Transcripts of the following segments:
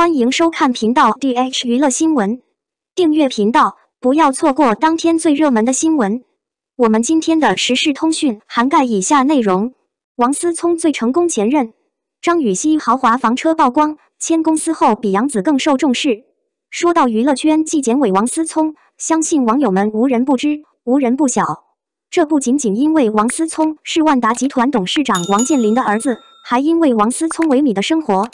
欢迎收看频道 D H 娱乐新闻，订阅频道，不要错过当天最热门的新闻。我们今天的时事通讯涵盖以下内容：王思聪最成功前任，张雨曦豪华房车曝光，签公司后比杨紫更受重视。说到娱乐圈纪检委王思聪，相信网友们无人不知，无人不晓。这不仅仅因为王思聪是万达集团董事长王健林的儿子，还因为王思聪萎靡的生活。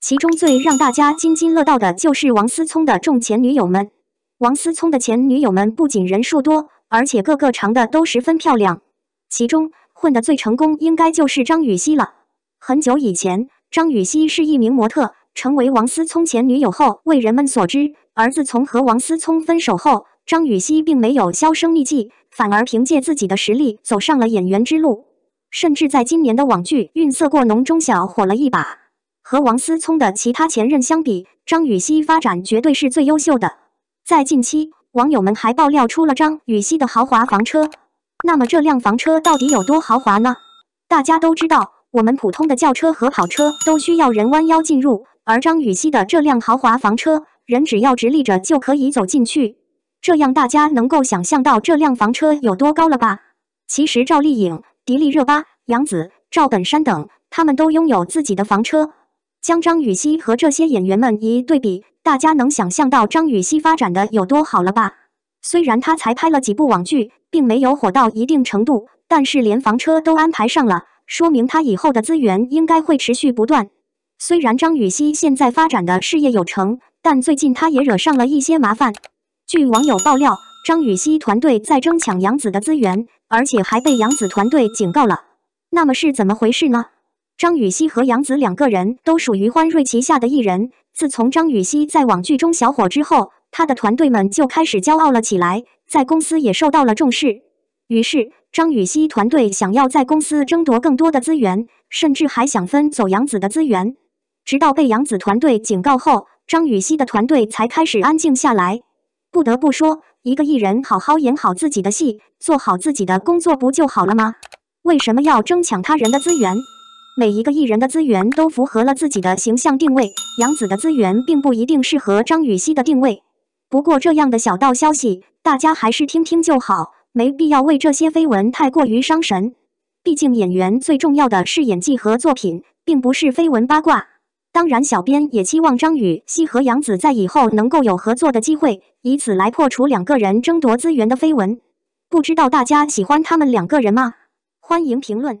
其中最让大家津津乐道的就是王思聪的众前女友们。王思聪的前女友们不仅人数多，而且个个长得都十分漂亮。其中混得最成功应该就是张予曦了。很久以前，张予曦是一名模特，成为王思聪前女友后为人们所知。儿子从和王思聪分手后，张予曦并没有销声匿迹，反而凭借自己的实力走上了演员之路，甚至在今年的网剧《运色过浓》中小火了一把。和王思聪的其他前任相比，张雨绮发展绝对是最优秀的。在近期，网友们还爆料出了张雨绮的豪华房车。那么这辆房车到底有多豪华呢？大家都知道，我们普通的轿车和跑车都需要人弯腰进入，而张雨绮的这辆豪华房车，人只要直立着就可以走进去。这样大家能够想象到这辆房车有多高了吧？其实赵丽颖、迪丽热巴、杨紫、赵本山等，他们都拥有自己的房车。将张雨绮和这些演员们一对比，大家能想象到张雨绮发展的有多好了吧？虽然她才拍了几部网剧，并没有火到一定程度，但是连房车都安排上了，说明她以后的资源应该会持续不断。虽然张雨绮现在发展的事业有成，但最近她也惹上了一些麻烦。据网友爆料，张雨绮团队在争抢杨紫的资源，而且还被杨紫团队警告了。那么是怎么回事呢？张雨曦和杨紫两个人都属于欢瑞旗下的艺人。自从张雨曦在网剧中小火之后，她的团队们就开始骄傲了起来，在公司也受到了重视。于是，张雨曦团队想要在公司争夺更多的资源，甚至还想分走杨紫的资源。直到被杨紫团队警告后，张雨曦的团队才开始安静下来。不得不说，一个艺人好好演好自己的戏，做好自己的工作不就好了吗？为什么要争抢他人的资源？每一个艺人的资源都符合了自己的形象定位，杨紫的资源并不一定适合张雨绮的定位。不过这样的小道消息，大家还是听听就好，没必要为这些绯闻太过于伤神。毕竟演员最重要的是演技和作品，并不是绯闻八卦。当然，小编也期望张雨绮和杨紫在以后能够有合作的机会，以此来破除两个人争夺资源的绯闻。不知道大家喜欢他们两个人吗？欢迎评论。